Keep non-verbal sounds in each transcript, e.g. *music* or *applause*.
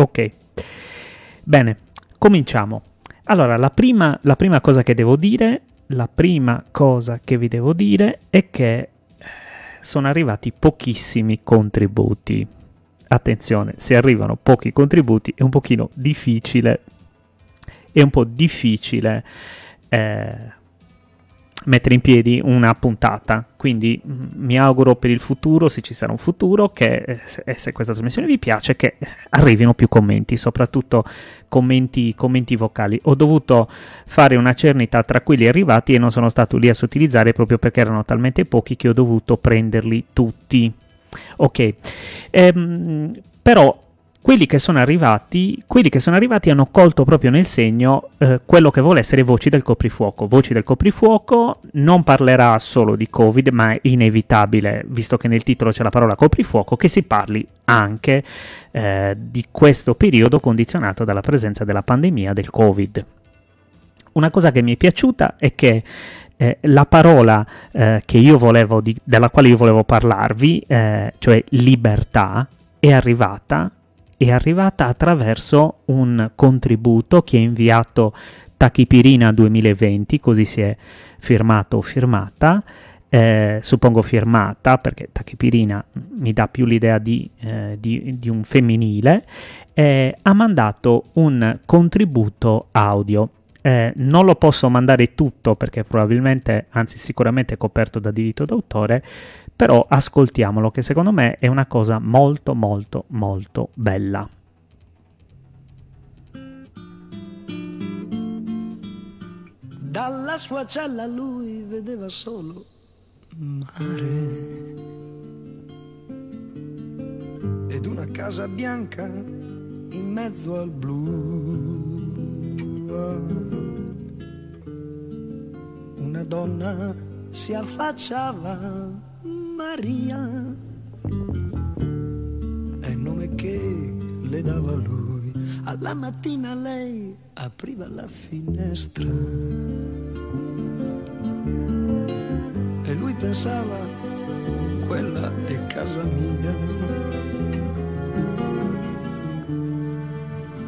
Ok, bene, cominciamo. Allora, la prima, la prima cosa che devo dire, la prima cosa che vi devo dire è che eh, sono arrivati pochissimi contributi. Attenzione, se arrivano pochi contributi è un pochino difficile, è un po' difficile eh, mettere in piedi una puntata. Quindi mm, mi auguro per il futuro, se ci sarà un futuro, che eh, eh, se questa trasmissione vi piace, che eh, arrivino più commenti, soprattutto commenti, commenti vocali. Ho dovuto fare una cernita tra quelli arrivati e non sono stato lì a sottilizzare proprio perché erano talmente pochi che ho dovuto prenderli tutti. Ok, ehm, però quelli che sono arrivati, che sono arrivati hanno colto proprio nel segno eh, quello che vuole essere Voci del Coprifuoco. Voci del Coprifuoco non parlerà solo di Covid, ma è inevitabile, visto che nel titolo c'è la parola coprifuoco, che si parli anche eh, di questo periodo condizionato dalla presenza della pandemia del Covid. Una cosa che mi è piaciuta è che eh, la parola eh, di, della quale io volevo parlarvi, eh, cioè libertà, è arrivata è arrivata attraverso un contributo che ha inviato Tachipirina 2020, così si è firmato o firmata, eh, suppongo firmata perché Tachipirina mi dà più l'idea di, eh, di, di un femminile, eh, ha mandato un contributo audio. Eh, non lo posso mandare tutto perché probabilmente, anzi sicuramente è coperto da diritto d'autore, però ascoltiamolo che secondo me è una cosa molto molto molto bella. Dalla sua cella lui vedeva solo mare ed una casa bianca in mezzo al blu. Una donna si affacciava Maria è il nome che le dava lui. Alla mattina lei apriva la finestra e lui pensava, quella è casa mia.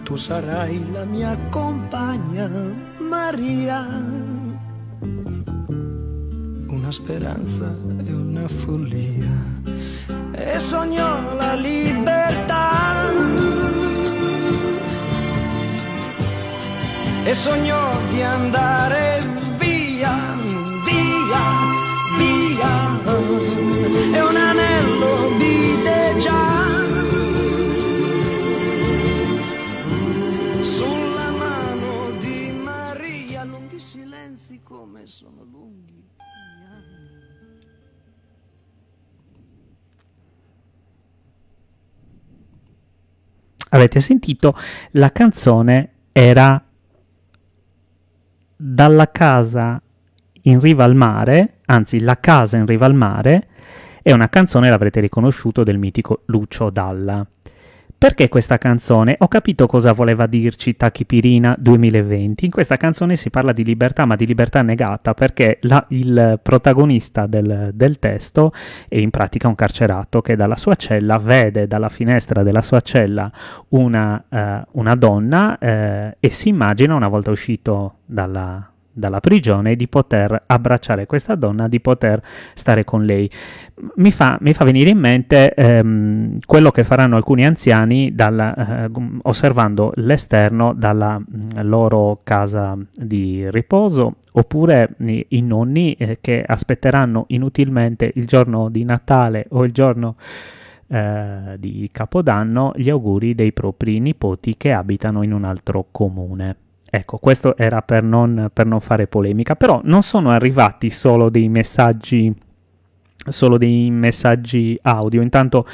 Tu sarai la mia compagna, Maria. Una speranza una follia e sognò la libertà. E sognò di andare via. avete sentito, la canzone era dalla casa in riva al mare, anzi La casa in riva al mare, è una canzone, l'avrete riconosciuto, del mitico Lucio Dalla. Perché questa canzone? Ho capito cosa voleva dirci Tachipirina 2020. In questa canzone si parla di libertà, ma di libertà negata, perché la, il protagonista del, del testo è in pratica un carcerato che dalla sua cella vede dalla finestra della sua cella una, eh, una donna eh, e si immagina, una volta uscito dalla, dalla prigione di poter abbracciare questa donna, di poter stare con lei. Mi fa, mi fa venire in mente ehm, quello che faranno alcuni anziani dalla, eh, osservando l'esterno dalla mm, loro casa di riposo oppure i nonni eh, che aspetteranno inutilmente il giorno di Natale o il giorno eh, di Capodanno gli auguri dei propri nipoti che abitano in un altro comune. Ecco, questo era per non, per non fare polemica, però non sono arrivati solo dei messaggi solo dei messaggi audio. Intanto,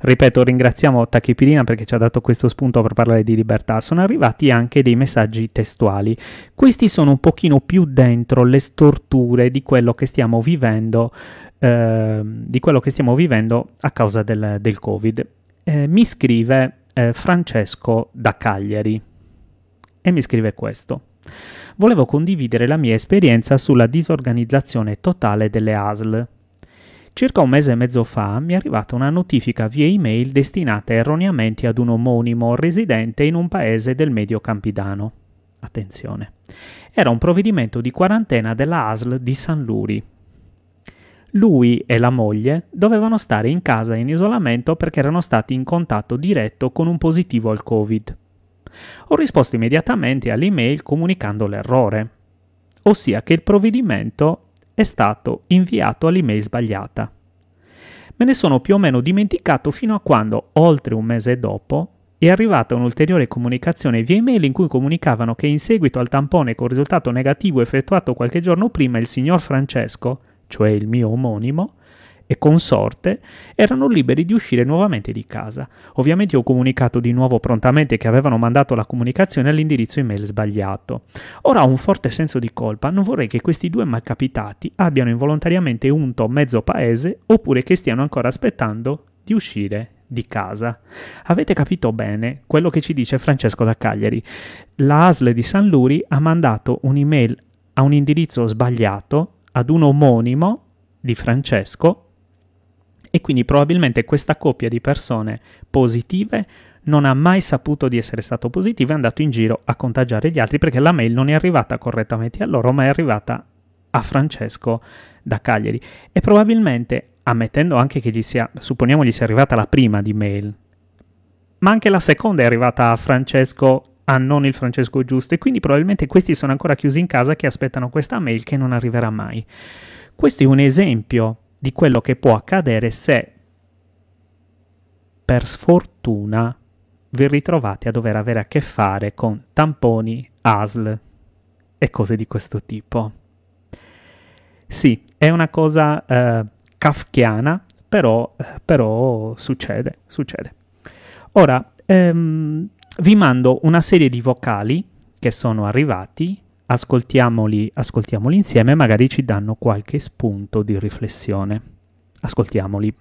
ripeto, ringraziamo Tachipirina perché ci ha dato questo spunto per parlare di libertà. Sono arrivati anche dei messaggi testuali. Questi sono un pochino più dentro le storture di quello che stiamo vivendo, eh, di quello che stiamo vivendo a causa del, del Covid. Eh, mi scrive eh, Francesco da Cagliari e mi scrive questo. Volevo condividere la mia esperienza sulla disorganizzazione totale delle ASL. Circa un mese e mezzo fa mi è arrivata una notifica via email destinata erroneamente ad un omonimo residente in un paese del medio campidano. Attenzione. Era un provvedimento di quarantena della ASL di San Luri. Lui e la moglie dovevano stare in casa in isolamento perché erano stati in contatto diretto con un positivo al Covid. Ho risposto immediatamente all'email comunicando l'errore, ossia che il provvedimento è stato inviato all'email sbagliata. Me ne sono più o meno dimenticato fino a quando, oltre un mese dopo, è arrivata un'ulteriore comunicazione via email in cui comunicavano che in seguito al tampone con risultato negativo effettuato qualche giorno prima il signor Francesco, cioè il mio omonimo, e consorte erano liberi di uscire nuovamente di casa. Ovviamente ho comunicato di nuovo prontamente che avevano mandato la comunicazione all'indirizzo email sbagliato. Ora ho un forte senso di colpa, non vorrei che questi due malcapitati abbiano involontariamente unto mezzo paese oppure che stiano ancora aspettando di uscire di casa. Avete capito bene quello che ci dice Francesco da Cagliari. La ASL di San Luri ha mandato un'email a un indirizzo sbagliato ad un omonimo di Francesco e quindi probabilmente questa coppia di persone positive non ha mai saputo di essere stato positivo e è andato in giro a contagiare gli altri perché la mail non è arrivata correttamente a loro ma è arrivata a Francesco da Cagliari e probabilmente ammettendo anche che gli sia supponiamo gli sia arrivata la prima di mail ma anche la seconda è arrivata a Francesco a non il Francesco giusto e quindi probabilmente questi sono ancora chiusi in casa che aspettano questa mail che non arriverà mai questo è un esempio di quello che può accadere se per sfortuna vi ritrovate a dover avere a che fare con tamponi, ASL e cose di questo tipo. Sì, è una cosa eh, kafkiana, però, eh, però, succede, succede. Ora, ehm, vi mando una serie di vocali che sono arrivati ascoltiamoli, ascoltiamoli insieme, magari ci danno qualche spunto di riflessione. Ascoltiamoli.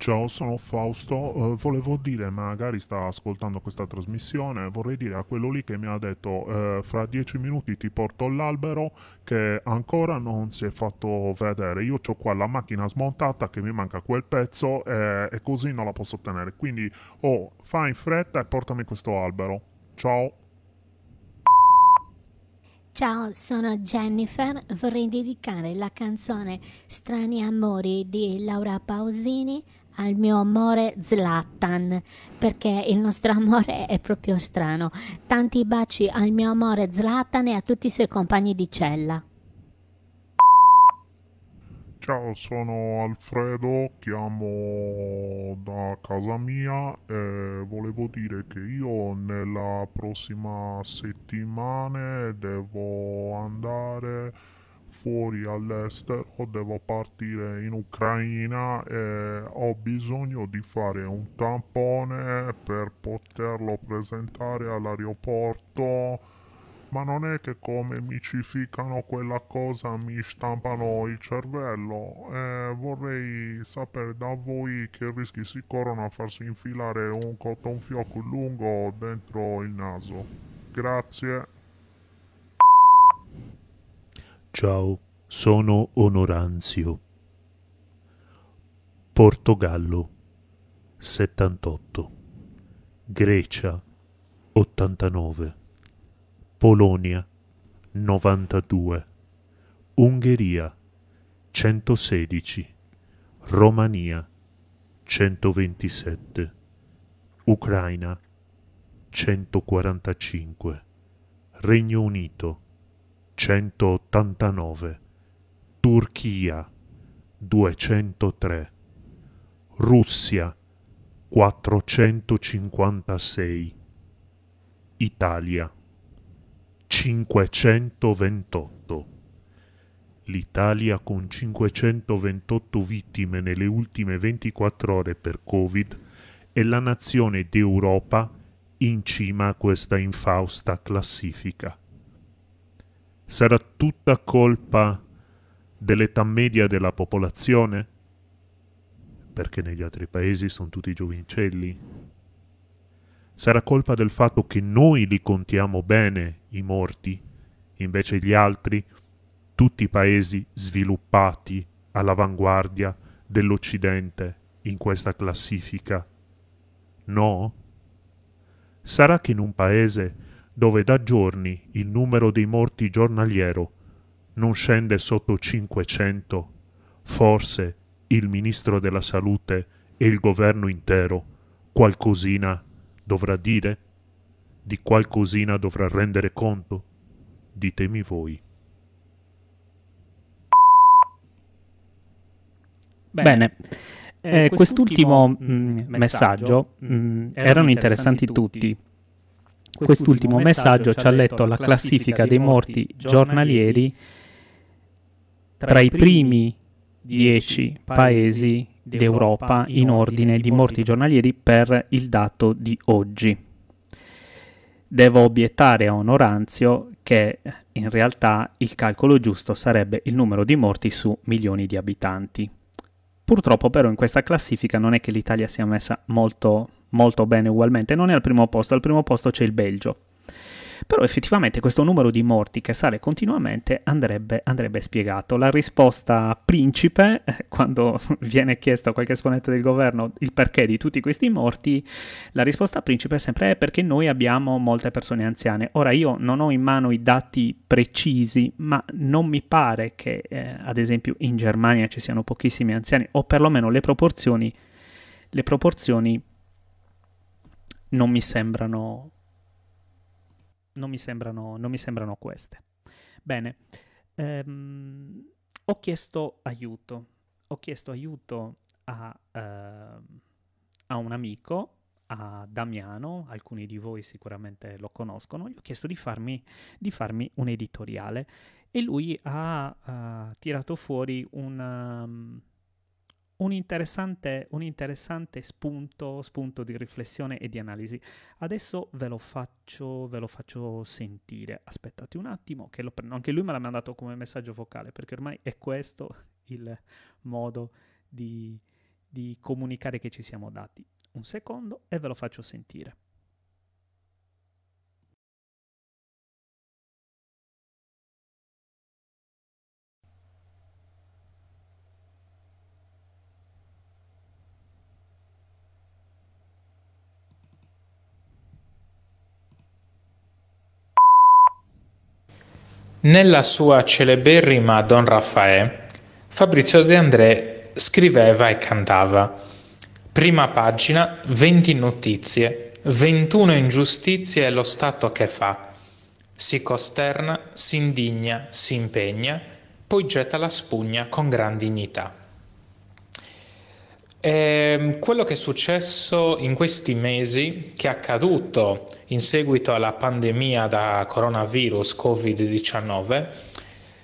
Ciao, sono Fausto. Eh, volevo dire, magari sta ascoltando questa trasmissione, vorrei dire a quello lì che mi ha detto eh, fra dieci minuti ti porto l'albero che ancora non si è fatto vedere. Io ho qua la macchina smontata che mi manca quel pezzo eh, e così non la posso ottenere. Quindi, oh, fai in fretta e portami questo albero. Ciao. Ciao, sono Jennifer. Vorrei dedicare la canzone Strani Amori di Laura Pausini al mio amore Zlatan, perché il nostro amore è proprio strano. Tanti baci al mio amore Zlatan e a tutti i suoi compagni di cella. Ciao, sono Alfredo, chiamo da casa mia e volevo dire che io nella prossima settimana devo andare fuori all'estero, devo partire in Ucraina e ho bisogno di fare un tampone per poterlo presentare all'aeroporto ma non è che come ficcano quella cosa mi stampano il cervello. Eh, vorrei sapere da voi che rischi si corrono a farsi infilare un cotonfiocco lungo dentro il naso. Grazie. Ciao, sono Onoranzio. Portogallo 78 Grecia 89 Polonia 92 Ungheria 116 Romania 127 Ucraina 145 Regno Unito 189, Turchia 203, Russia 456, Italia 528. L'Italia con 528 vittime nelle ultime 24 ore per Covid è la nazione d'Europa in cima a questa infausta classifica sarà tutta colpa dell'età media della popolazione? Perché negli altri paesi sono tutti giovincelli. Sarà colpa del fatto che noi li contiamo bene i morti, invece gli altri, tutti i paesi sviluppati all'avanguardia dell'Occidente in questa classifica. No? Sarà che in un paese dove da giorni il numero dei morti giornaliero non scende sotto 500, forse il ministro della salute e il governo intero qualcosina dovrà dire? Di qualcosina dovrà rendere conto? Ditemi voi. Bene. Eh, eh, quest'ultimo, mh, mm, mm, messaggio, mh, mm, erano interessanti tutti. tutti Quest'ultimo messaggio ci ha letto la classifica dei morti giornalieri tra i primi dieci paesi d'Europa in ordine di morti giornalieri per il dato di oggi. Devo obiettare a Onoranzio che in realtà il calcolo giusto sarebbe il numero di morti su milioni di abitanti. Purtroppo però in questa classifica non è che l'Italia sia messa molto molto bene ugualmente, non è al primo posto, al primo posto c'è il Belgio. Però effettivamente questo numero di morti che sale continuamente andrebbe, andrebbe spiegato. La risposta principe, eh, quando *laughs* viene chiesto a qualche esponente del governo il perché di tutti questi morti, la risposta principe è sempre è eh, perché noi abbiamo molte persone anziane. Ora io non ho in mano i dati precisi, ma non mi pare che eh, ad esempio in Germania ci siano pochissimi anziani, o perlomeno le proporzioni, le proporzioni non mi sembrano non mi sembrano, non mi sembrano queste. Bene, ehm, ho chiesto aiuto, ho chiesto aiuto a, eh, a, un amico, a Damiano, alcuni di voi sicuramente lo conoscono, gli ho chiesto di farmi, di farmi un editoriale e lui ha uh, tirato fuori un... Um, un interessante, un interessante spunto, spunto, di riflessione e di analisi. Adesso ve lo, faccio, ve lo faccio sentire. Aspettate un attimo, che lo prendo. Anche lui me l'ha mandato come messaggio vocale, perché ormai è questo il modo di, di comunicare che ci siamo dati. Un secondo e ve lo faccio sentire. Nella sua celeberrima Don Raffaè, Fabrizio De André scriveva e cantava Prima pagina, 20 notizie, 21 ingiustizie è lo Stato che fa. Si costerna, si indigna, si impegna, poi getta la spugna con gran dignità. Eh, quello che è successo in questi mesi, che è accaduto in seguito alla pandemia da coronavirus Covid-19,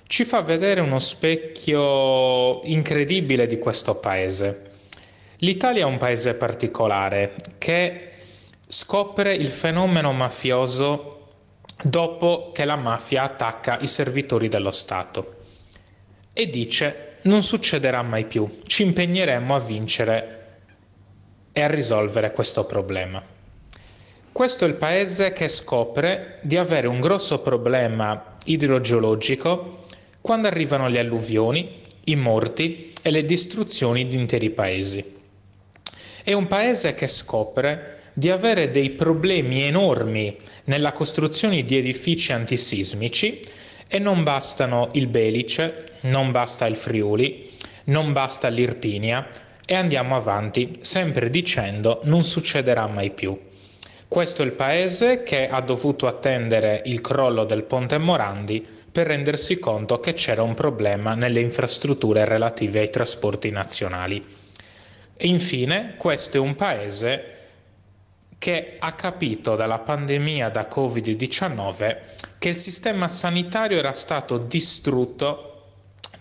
ci fa vedere uno specchio incredibile di questo paese. L'Italia è un paese particolare che scopre il fenomeno mafioso dopo che la mafia attacca i servitori dello Stato e dice non succederà mai più. Ci impegneremo a vincere e a risolvere questo problema. Questo è il paese che scopre di avere un grosso problema idrogeologico quando arrivano le alluvioni, i morti e le distruzioni di interi paesi. È un paese che scopre di avere dei problemi enormi nella costruzione di edifici antisismici e non bastano il belice, non basta il Friuli, non basta l'Irpinia e andiamo avanti sempre dicendo non succederà mai più. Questo è il paese che ha dovuto attendere il crollo del ponte Morandi per rendersi conto che c'era un problema nelle infrastrutture relative ai trasporti nazionali. E infine, questo è un paese che ha capito dalla pandemia da Covid-19 che il sistema sanitario era stato distrutto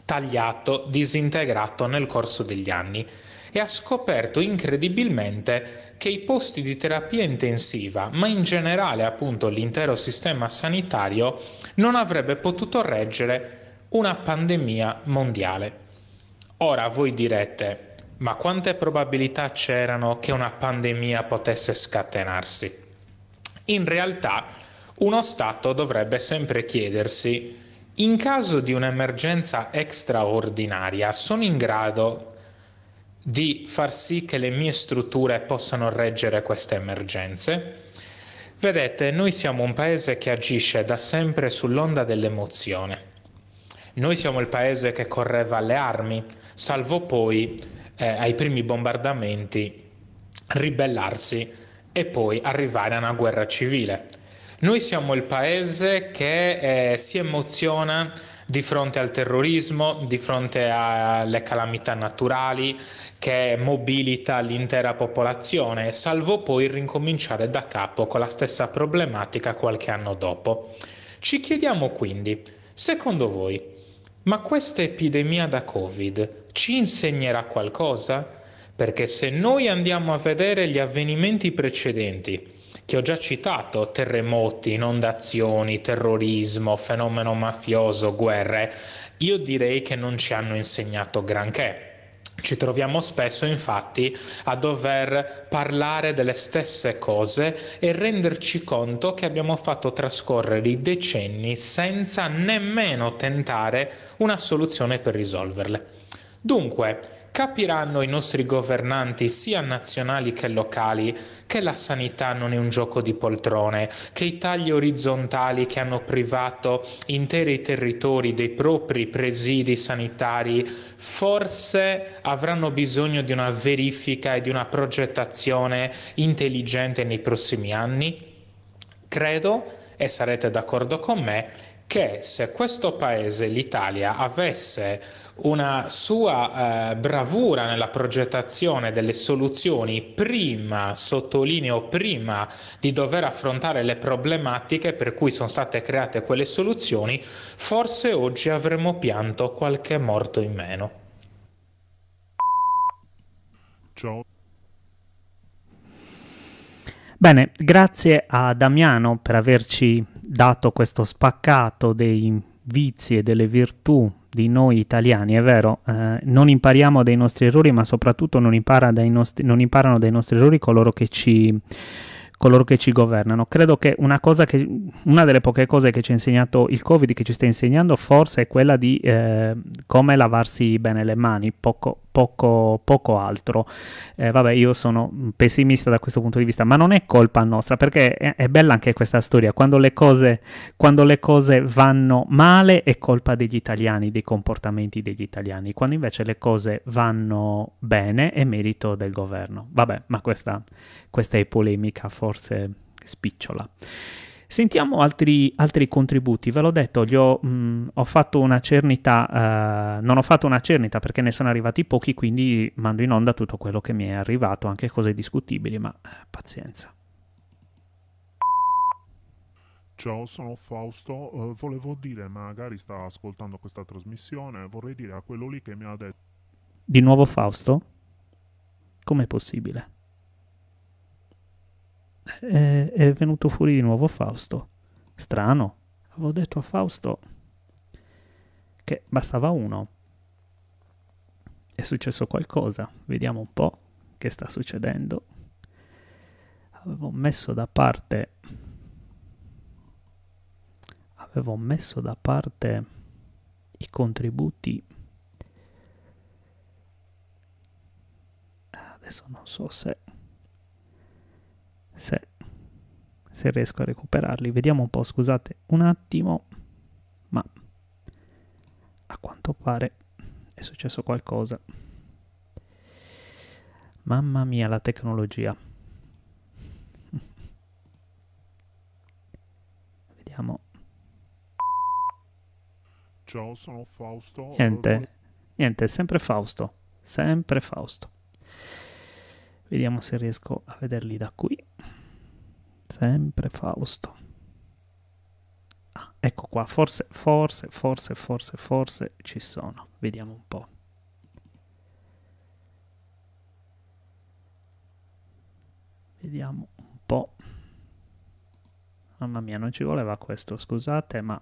tagliato, disintegrato nel corso degli anni e ha scoperto incredibilmente che i posti di terapia intensiva, ma in generale appunto l'intero sistema sanitario, non avrebbe potuto reggere una pandemia mondiale. Ora voi direte, ma quante probabilità c'erano che una pandemia potesse scatenarsi? In realtà uno Stato dovrebbe sempre chiedersi in caso di un'emergenza straordinaria, sono in grado di far sì che le mie strutture possano reggere queste emergenze? Vedete, noi siamo un paese che agisce da sempre sull'onda dell'emozione. Noi siamo il paese che correva alle armi, salvo poi eh, ai primi bombardamenti ribellarsi e poi arrivare a una guerra civile. Noi siamo il paese che eh, si emoziona di fronte al terrorismo, di fronte alle calamità naturali che mobilita l'intera popolazione, salvo poi rincominciare da capo con la stessa problematica qualche anno dopo. Ci chiediamo quindi, secondo voi, ma questa epidemia da Covid ci insegnerà qualcosa? Perché se noi andiamo a vedere gli avvenimenti precedenti, che ho già citato, terremoti, inondazioni, terrorismo, fenomeno mafioso, guerre, io direi che non ci hanno insegnato granché. Ci troviamo spesso infatti a dover parlare delle stesse cose e renderci conto che abbiamo fatto trascorrere i decenni senza nemmeno tentare una soluzione per risolverle. Dunque, Capiranno i nostri governanti, sia nazionali che locali, che la sanità non è un gioco di poltrone, che i tagli orizzontali che hanno privato interi territori dei propri presidi sanitari forse avranno bisogno di una verifica e di una progettazione intelligente nei prossimi anni? Credo, e sarete d'accordo con me, che se questo paese, l'Italia, avesse una sua eh, bravura nella progettazione delle soluzioni prima, sottolineo prima, di dover affrontare le problematiche per cui sono state create quelle soluzioni, forse oggi avremmo pianto qualche morto in meno. Ciao. Bene, grazie a Damiano per averci dato questo spaccato dei vizi e delle virtù di noi italiani, è vero, eh, non impariamo dai nostri errori, ma soprattutto non, impara dai nostri, non imparano dai nostri errori coloro che ci coloro che ci governano. Credo che una, che una, delle poche cose che ci ha insegnato il Covid, che ci sta insegnando, forse è quella di eh, come lavarsi bene le mani, poco, poco, poco altro. Eh, vabbè, io sono pessimista da questo punto di vista, ma non è colpa nostra, perché è, è bella anche questa storia. Quando le, cose, quando le cose vanno male è colpa degli italiani, dei comportamenti degli italiani. Quando invece le cose vanno bene è merito del governo. Vabbè, ma questa, questa è polemica, forse spicciola. Sentiamo altri, altri contributi, ve l'ho detto, ho, mh, mm, ho, fatto una cernita, eh, non ho fatto una cernita perché ne sono arrivati pochi, quindi mando in onda tutto quello che mi è arrivato, anche cose discutibili, ma eh, pazienza. Ciao, sono Fausto, uh, volevo dire, magari sta ascoltando questa trasmissione, vorrei dire a quello lì che mi ha detto... Di nuovo Fausto? Com'è possibile? è, è venuto fuori di nuovo Fausto. Strano, avevo detto a Fausto che bastava uno. È successo qualcosa, vediamo un po' che sta succedendo. Avevo messo da parte avevo messo da parte i contributi adesso non so se se, se riesco a recuperarli. Vediamo un po', scusate un attimo, ma a quanto pare è successo qualcosa. Mamma mia la tecnologia. *laughs* Vediamo. Ciao, sono Fausto. Niente, niente, sempre Fausto, sempre Fausto. Vediamo se riesco a vederli da qui. Sempre Fausto. Ah, ecco qua, forse, forse, forse, forse, forse ci sono. Vediamo un po'. Vediamo un po'. Mamma mia, non ci voleva questo, scusate, ma...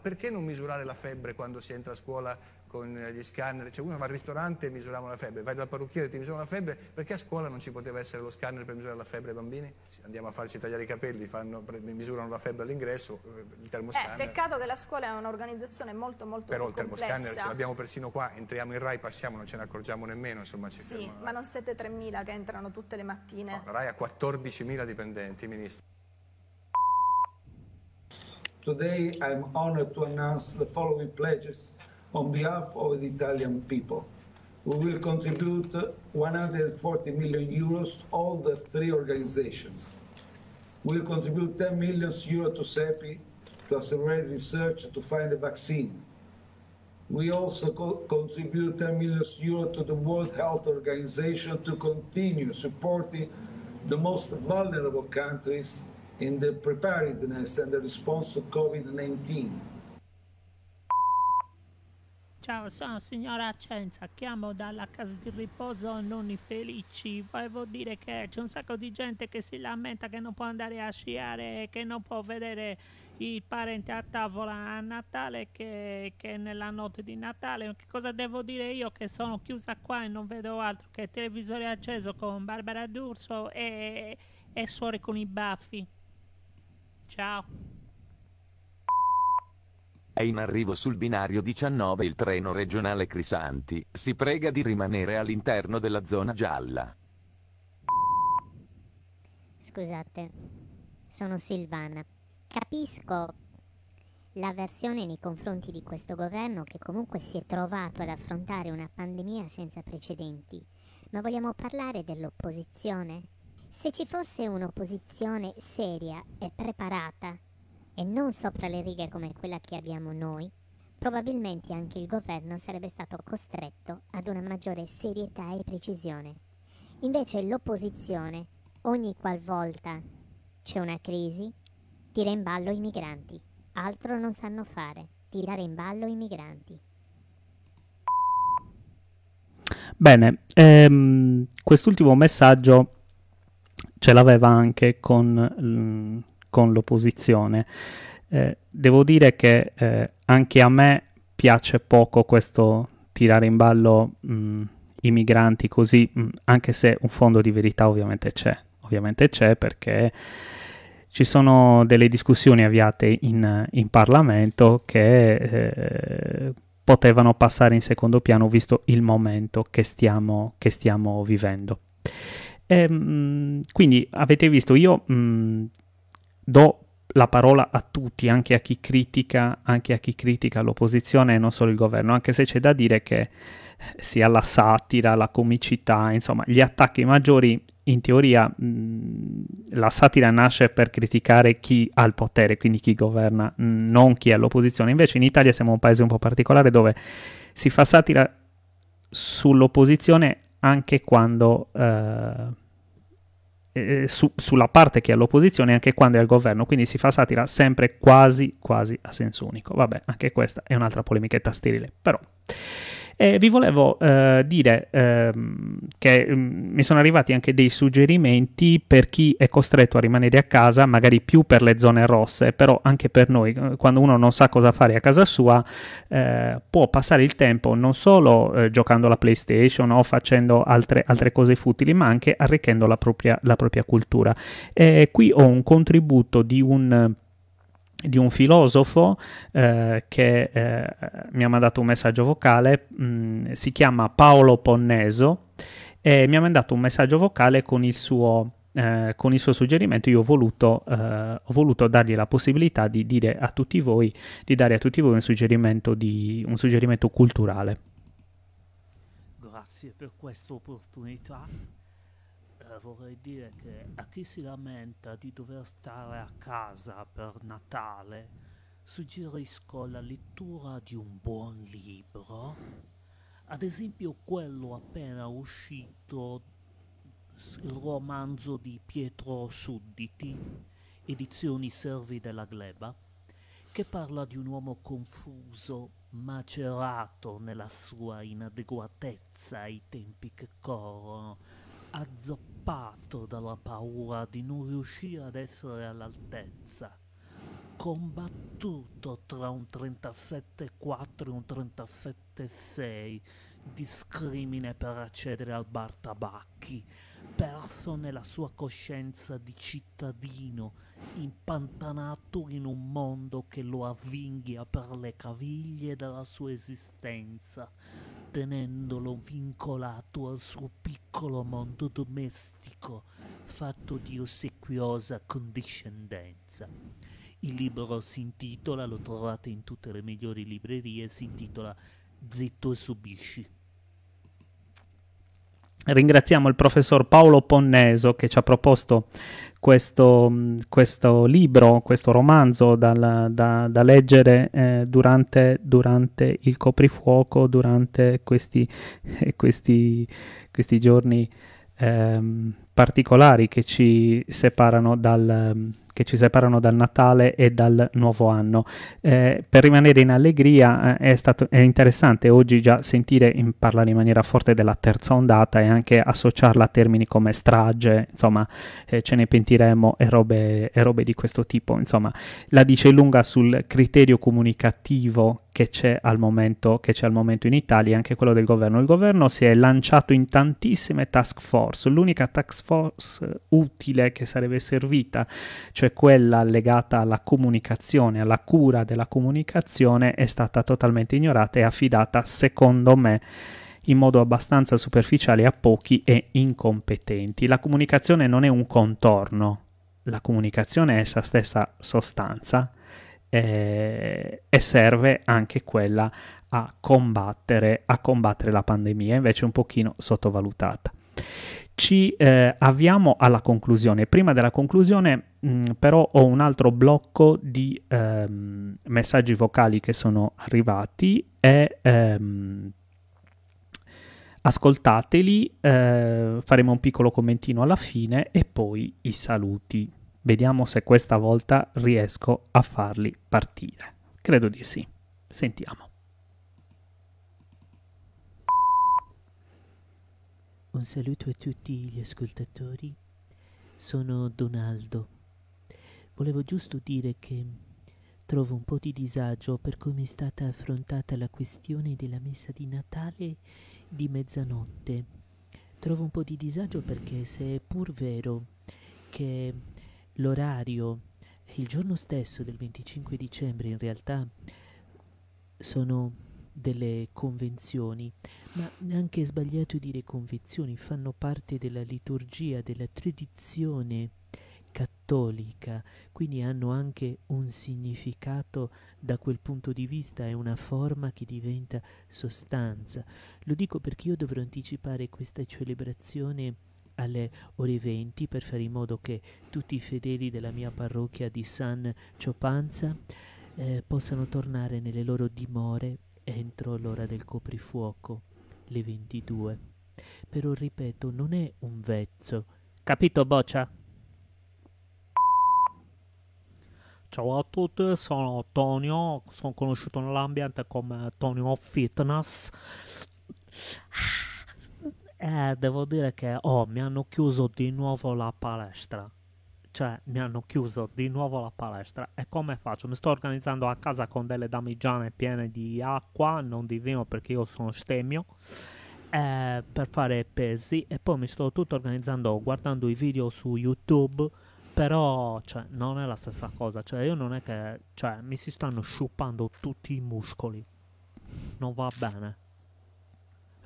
Perché non misurare la febbre quando si entra a scuola con gli scanner, cioè uno va al ristorante e misurava la febbre, vai dal parrucchiere e ti misura la febbre, perché a scuola non ci poteva essere lo scanner per misurare la febbre ai bambini? Andiamo a farci tagliare i capelli, fanno, misurano la febbre all'ingresso, eh, il termoscanner. Eh, peccato che la scuola è un'organizzazione molto molto Però il termoscanner ce l'abbiamo persino qua, entriamo in RAI, passiamo, non ce ne accorgiamo nemmeno, insomma. Ci sì, ma non siete 3.000 che entrano tutte le mattine. No, la RAI ha 14.000 dipendenti, ministro. Today I'm honored to announce the following pledges on behalf of the Italian people. We will contribute 140 million euros to all the three organizations. We will contribute 10 million euros to CEPI to accelerate research to find a vaccine. We also co contribute 10 million euros to the World Health Organization to continue supporting the most vulnerable countries in the preparedness and the response to COVID-19. Ciao, sono signora Cenza, chiamo dalla casa di riposo Non Felici. Volevo dire che c'è un sacco di gente che si lamenta che non può andare a sciare, che non può vedere i parenti a tavola a Natale, che, che nella notte di Natale. Che cosa devo dire io che sono chiusa qua e non vedo altro che il televisore acceso con Barbara D'Urso e, e suore con i baffi? Ciao. È in arrivo sul binario 19 il treno regionale Crisanti, si prega di rimanere all'interno della zona gialla. Scusate, sono Silvana. Capisco l'avversione nei confronti di questo governo che comunque si è trovato ad affrontare una pandemia senza precedenti, ma vogliamo parlare dell'opposizione? Se ci fosse un'opposizione seria e preparata, e non sopra le righe come quella che abbiamo noi, probabilmente anche il governo sarebbe stato costretto ad una maggiore serietà e precisione. Invece l'opposizione, ogni qualvolta c'è una crisi, tira in ballo i migranti. Altro non sanno fare, tirare in ballo i migranti. Bene, ehm, quest'ultimo messaggio ce l'aveva anche con mm, con l'opposizione. Eh, devo dire che eh, anche a me piace poco questo tirare in ballo mh, mm, i migranti così, mh, mm, anche se un fondo di verità ovviamente c'è, ovviamente c'è perché ci sono delle discussioni avviate in, in Parlamento che eh, potevano passare in secondo piano visto il momento che stiamo, che stiamo vivendo. E, ehm, mh, quindi avete visto, io mm, do la parola a tutti, anche a chi critica, anche a chi critica l'opposizione e non solo il governo, anche se c'è da dire che eh, sia la satira, la comicità, insomma, gli attacchi maggiori in teoria mh, mm, la satira nasce per criticare chi ha il potere, quindi chi governa, mh, mm, non chi è all'opposizione. Invece in Italia siamo un paese un po' particolare dove si fa satira sull'opposizione anche quando eh, eh, eh, su, sulla parte che è all'opposizione anche quando è al governo, quindi si fa satira sempre quasi quasi a senso unico. Vabbè, anche questa è un'altra polemichetta sterile, però e eh, vi volevo eh, dire eh, che mm, mi sono arrivati anche dei suggerimenti per chi è costretto a rimanere a casa, magari più per le zone rosse, però anche per noi, eh, quando uno non sa cosa fare a casa sua, eh, può passare il tempo non solo eh, giocando alla PlayStation o facendo altre, altre, cose futili, ma anche arricchendo la propria, la propria cultura. qui ho un contributo di un di un filosofo eh, che eh, mi ha mandato un messaggio vocale, mh, mm, si chiama Paolo Ponneso e mi ha mandato un messaggio vocale con il suo, eh, con il suo suggerimento. Io ho voluto, eh, ho voluto, dargli la possibilità di dire a tutti voi, di dare a tutti voi un suggerimento, di, un suggerimento culturale. Grazie per questa opportunità vorrei dire che a chi si lamenta di dover stare a casa per Natale, suggerisco la lettura di un buon libro, ad esempio quello appena uscito, il romanzo di Pietro Sudditi, edizioni Servi della Gleba, che parla di un uomo confuso, macerato nella sua inadeguatezza ai tempi che corrono, azzoppato strappato dalla paura di non riuscire ad essere all'altezza, combattuto tra un 37.4 e un 37.6 di scrimine per accedere al bar tabacchi, perso nella sua coscienza di cittadino, impantanato in un mondo che lo avvinghia per le caviglie della sua esistenza, tenendolo vincolato al suo piccolo mondo domestico, fatto di ossequiosa condiscendenza. Il libro si intitola, lo trovate in tutte le migliori librerie, si intitola Zitto e subisci. Ringraziamo il professor Paolo Ponneso che ci ha proposto questo, mm, questo libro, questo romanzo da, da, da leggere eh, durante, durante, il coprifuoco, durante questi, eh, questi, questi giorni ehm, particolari che ci separano dal, che ci separano dal Natale e dal Nuovo Anno. Eh, per rimanere in allegria eh, è, stato, è interessante oggi già sentire in, parlare in maniera forte della terza ondata e anche associarla a termini come strage, insomma eh, ce ne pentiremo e robe, e robe di questo tipo. Insomma la dice lunga sul criterio comunicativo che c'è, momento, che c'è al momento, in Italia e anche quello del governo. Il governo si è lanciato in tantissime task force, l'unica task force eh, utile che sarebbe servita, cioè quella legata alla comunicazione, alla cura della comunicazione, è stata totalmente ignorata e affidata, secondo me, in modo abbastanza superficiale a pochi e incompetenti. La comunicazione non è un contorno, la comunicazione è essa stessa sostanza eh, e serve anche quella a combattere, a combattere la pandemia, invece un pochino sottovalutata ci eh, avviamo alla conclusione. Prima della conclusione, mh, mm, però, ho un altro blocco di ehm, messaggi vocali che sono arrivati e ehm, ascoltateli. Eh, faremo un piccolo commentino alla fine e poi i saluti. Vediamo se questa volta riesco a farli partire. Credo di sì. Sentiamo. Un saluto a tutti gli ascoltatori. Sono Donaldo. Volevo giusto dire che trovo un po' di disagio per come è stata affrontata la questione della messa di Natale di mezzanotte. Trovo un po' di disagio perché se è pur vero che l'orario e il giorno stesso del 25 dicembre in realtà sono delle convenzioni, ma neanche è sbagliato dire convenzioni, fanno parte della liturgia, della tradizione cattolica, quindi hanno anche un significato da quel punto di vista, è una forma che diventa sostanza. Lo dico perché io dovrò anticipare questa celebrazione alle ore 20 per fare in modo che tutti i fedeli della mia parrocchia di San Ciopanza eh, possano tornare nelle loro dimore entro l'ora del coprifuoco, le 22. Però ripeto, non è un vezzo. Capito, boccia? Ciao a tutti, sono Tonio, sono conosciuto nell'ambiente come Tonio Fitness. Ah. Eh, devo dire che oh, mi hanno chiuso di nuovo la palestra. Cioè, mi hanno chiuso di nuovo la palestra. E come faccio? Mi sto organizzando a casa con delle damigiane piene di acqua, non di vino perché io sono stemio. Eh, per fare pesi e poi mi sto tutto organizzando guardando i video su YouTube però cioè, non è la stessa cosa. Cioè, io non è che cioè, mi si stanno sciupando tutti i muscoli. Non va bene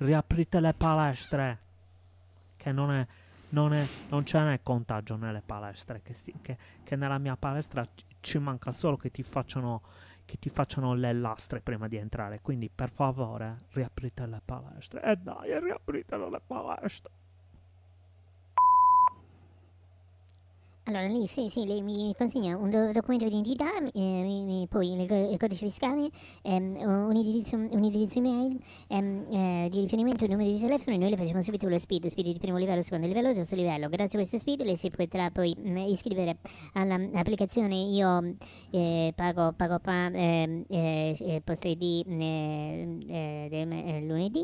riaprite le palestre. Che non è. Non, è, non ce n'è contagio nelle palestre. Che, sti, che, che nella mia palestra ci, manca solo che ti facciano che ti facciano le lastre prima di entrare. Quindi per favore riaprite le palestre. E eh dai, riapritelo le palestre. Allora lì sì, sì, lei mi consegna un documento di identità, eh, mi, mi, poi il, il, codice fiscale, ehm, un, indirizzo, un indirizzo email ehm, eh, di riferimento e un numero di telefono e noi le facciamo subito lo speed, speed di primo livello, secondo livello, terzo livello. Grazie a questo speed lei si potrà poi mh, mm, iscrivere all'applicazione mm, Io eh, pago, pago pa, ehm, eh, eh, potrei di mm, eh, lunedì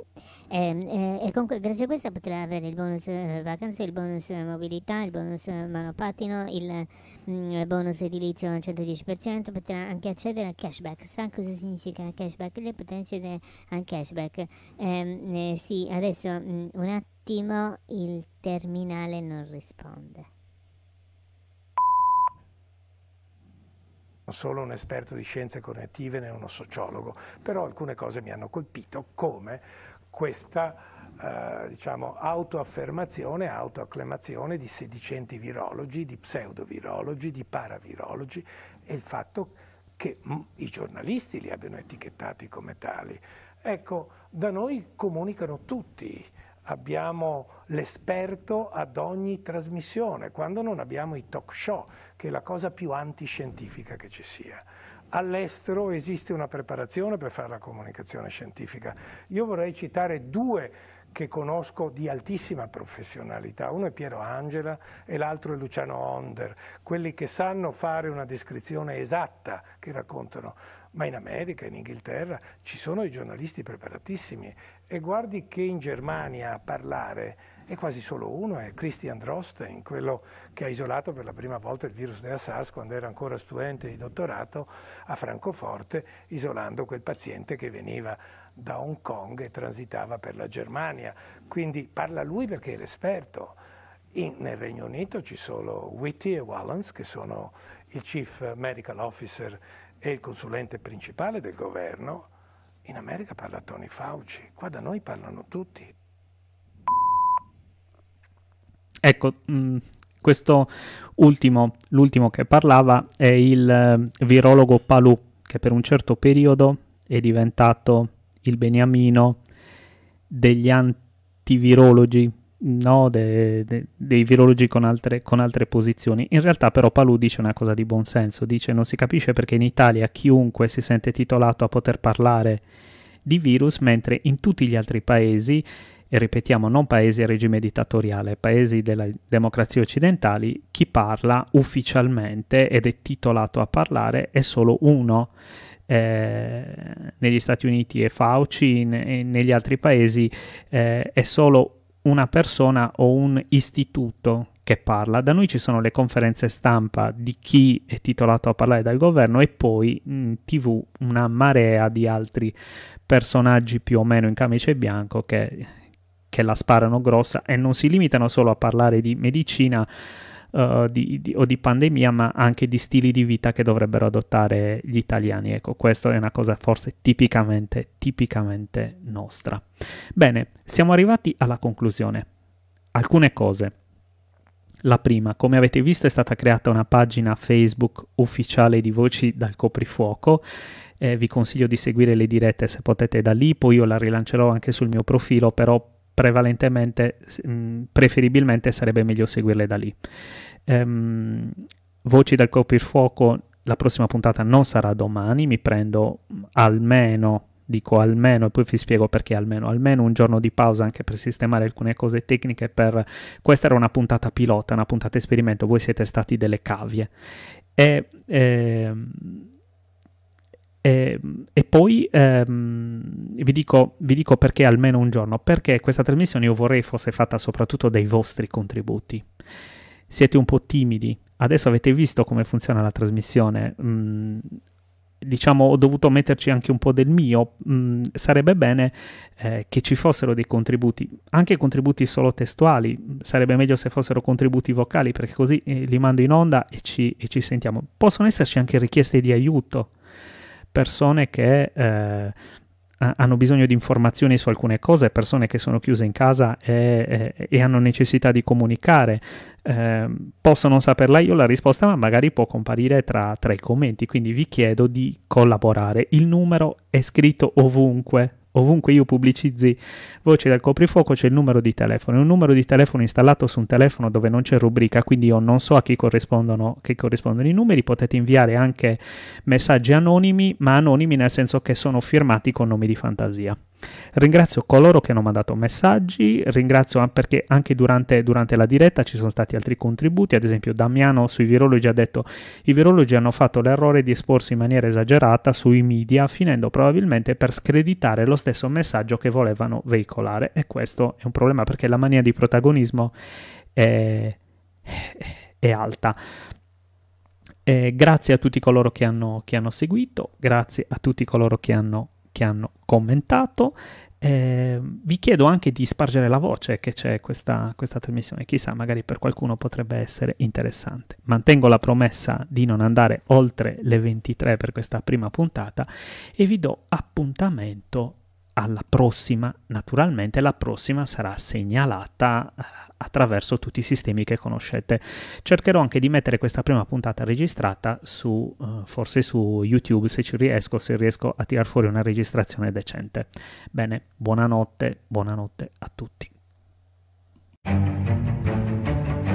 ehm, e con, grazie a questo potrà avere il bonus vacanze, il bonus mobilità, il bonus manopatti scontrino il mm, bonus edilizio al 110% potrà anche accedere al cashback. Sa cosa significa cashback? Le potrà accedere al cashback. Ehm, eh, sì, adesso mm, un attimo il terminale non risponde. Non sono un esperto di scienze cognitive né uno sociologo, però alcune cose mi hanno colpito come questa eh, diciamo, autoaffermazione, autoacclamazione di sedicenti virologi, di pseudovirologi, di paravirologi e il fatto che mm, i giornalisti li abbiano etichettati come tali. Ecco, da noi comunicano tutti, abbiamo l'esperto ad ogni trasmissione, quando non abbiamo i talk show, che è la cosa più antiscientifica che ci sia all'estero esiste una preparazione per fare la comunicazione scientifica. Io vorrei citare due che conosco di altissima professionalità. Uno è Piero Angela e l'altro è Luciano Onder, quelli che sanno fare una descrizione esatta che raccontano. Ma in America, in Inghilterra, ci sono i giornalisti preparatissimi e guardi che in Germania a parlare e quasi solo uno è Christian Drosten, quello che ha isolato per la prima volta il virus della SARS quando era ancora studente di dottorato a Francoforte, isolando quel paziente che veniva da Hong Kong e transitava per la Germania. Quindi parla lui perché è l'esperto. In, nel Regno Unito ci sono Whitty e Wallens, che sono il Chief Medical Officer e il consulente principale del governo. In America parla Tony Fauci, qua da noi parlano tutti. Ecco, mh, mm, questo ultimo, l'ultimo che parlava è il eh, virologo Palù, che per un certo periodo è diventato il beniamino degli antivirologi, no? De, de, dei virologi con altre, con altre, posizioni. In realtà però Palù dice una cosa di buon senso, dice non si capisce perché in Italia chiunque si sente titolato a poter parlare di virus, mentre in tutti gli altri paesi e ripetiamo non paesi a regime dittatoriale, paesi delle democrazie occidentali, chi parla ufficialmente ed è titolato a parlare è solo uno. Eh, negli Stati Uniti è Fauci, in, negli altri paesi eh, è solo una persona o un istituto che parla. Da noi ci sono le conferenze stampa di chi è titolato a parlare dal governo e poi in mm, tv una marea di altri personaggi più o meno in camice bianco che che la sparano grossa e non si limitano solo a parlare di medicina uh, di, di, o di pandemia, ma anche di stili di vita che dovrebbero adottare gli italiani. Ecco, questa è una cosa forse tipicamente, tipicamente nostra. Bene, siamo arrivati alla conclusione. Alcune cose. La prima, come avete visto, è stata creata una pagina Facebook ufficiale di Voci dal Coprifuoco. Eh, vi consiglio di seguire le dirette se potete da lì, poi io la rilancerò anche sul mio profilo, però prevalentemente, mh, preferibilmente sarebbe meglio seguirle da lì. Ehm, voci dal coprifuoco, la prossima puntata non sarà domani, mi prendo almeno dico almeno, e poi vi spiego perché almeno, almeno un giorno di pausa anche per sistemare alcune cose tecniche per... Questa era una puntata pilota, una puntata esperimento, voi siete stati delle cavie. E, eh, Ehm, e, poi ehm, vi, dico, vi, dico, perché almeno un giorno, perché questa trasmissione io vorrei fosse fatta soprattutto dai vostri contributi. Siete un po' timidi, adesso avete visto come funziona la trasmissione. Mm, diciamo ho dovuto metterci anche un po' del mio, mm, sarebbe bene eh, che ci fossero dei contributi, anche contributi solo testuali, sarebbe meglio se fossero contributi vocali perché così eh, li mando in onda e ci, e ci sentiamo. Possono esserci anche richieste di aiuto, persone che eh, hanno bisogno di informazioni su alcune cose, persone che sono chiuse in casa e, e, e hanno necessità di comunicare. Eh, posso non saperla io la risposta, ma magari può comparire tra, tra i commenti. Quindi vi chiedo di collaborare. Il numero è scritto ovunque ovunque io pubblicizzi voce del coprifuoco c'è il numero di telefono, è un numero di telefono installato su un telefono dove non c'è rubrica, quindi io non so a chi corrispondono, chi corrispondono i numeri, potete inviare anche messaggi anonimi, ma anonimi nel senso che sono firmati con nomi di fantasia. Ringrazio coloro che hanno mandato messaggi, ringrazio perché anche durante, durante, la diretta ci sono stati altri contributi, ad esempio Damiano sui virologi ha detto i virologi hanno fatto l'errore di esporsi in maniera esagerata sui media, finendo probabilmente per screditare lo stesso messaggio che volevano veicolare e questo è un problema perché la mania di protagonismo è, è alta. Eh, grazie a tutti coloro che hanno, che hanno seguito, grazie a tutti coloro che hanno che hanno commentato. Eh, vi chiedo anche di spargere la voce che c'è questa, questa trasmissione, chissà, magari per qualcuno potrebbe essere interessante. Mantengo la promessa di non andare oltre le 23 per questa prima puntata e vi do appuntamento alla prossima, naturalmente la prossima sarà segnalata eh, attraverso tutti i sistemi che conoscete. Cercherò anche di mettere questa prima puntata registrata su eh, forse su YouTube se ci riesco, se riesco a tirar fuori una registrazione decente. Bene, buonanotte, buonanotte a tutti.